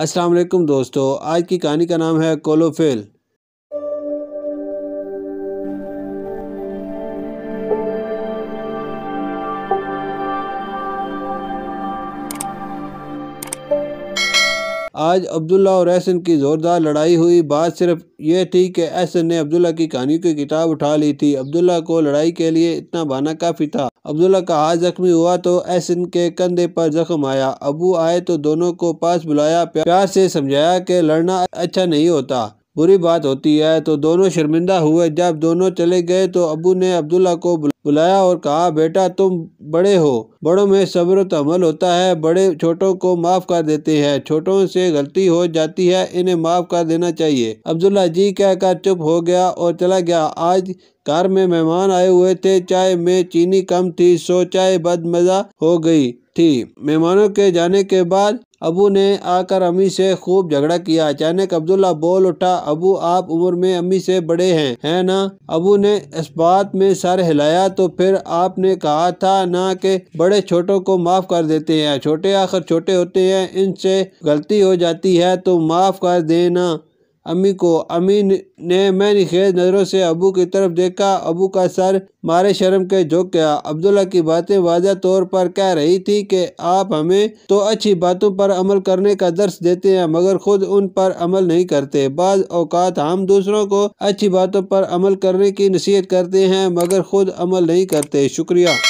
अस्सलाम वालेकुम दोस्तों आज की कहानी का नाम है कोलोफेल आज अब्दुल्ला और एहसन की ज़ोरदार लड़ाई हुई बात सिर्फ यह थी कि एहसन ने अब्दुल्ला की कहानियों की किताब उठा ली थी अब्दुल्ला को लड़ाई के लिए इतना बहाना काफ़ी था अब्दुल्ला का हाथ जख्मी हुआ तो एहसिन के कंधे पर जख्म आया अबू आए तो दोनों को पास बुलाया प्यार से समझाया कि लड़ना अच्छा नहीं होता बुरी बात होती है तो दोनों शर्मिंदा हुए जब दोनों चले गए तो अबू ने अब्दुल्ला को बुलाया और कहा बेटा तुम बड़े हो बड़ों में सब्र तमल होता है बड़े छोटों को माफ़ कर देते हैं छोटों से गलती हो जाती है इन्हें माफ़ कर देना चाहिए अब्दुल्ला जी कहकर चुप हो गया और चला गया आज कार में मेहमान आए हुए थे चाय में चीनी कम थी सो चाय बदमजा हो गई थी मेहमानों के जाने के बाद अबू ने आकर अम्मी से खूब झगड़ा किया अचानक अब्दुल्ला बोल उठा अबू आप उम्र में अम्मी से बड़े हैं है ना अबू ने इस बात में सर हिलाया तो फिर आपने कहा था ना कि बड़े छोटों को माफ़ कर देते हैं छोटे आखिर छोटे होते हैं इनसे गलती हो जाती है तो माफ़ कर देना अम्मी को अम्मी ने मैं निखेज नज़रों से अबू की तरफ देखा अबू का सर मारे शर्म के झोंक गया अब्दुल्ला की बातें वाजा तौर पर कह रही थी कि आप हमें तो अच्छी बातों पर अमल करने का दर्श देते हैं मगर खुद उन पर अमल नहीं करते बाद औकात हम दूसरों को अच्छी बातों पर अमल करने की नसीहत करते हैं मगर खुद अमल नहीं करते शुक्रिया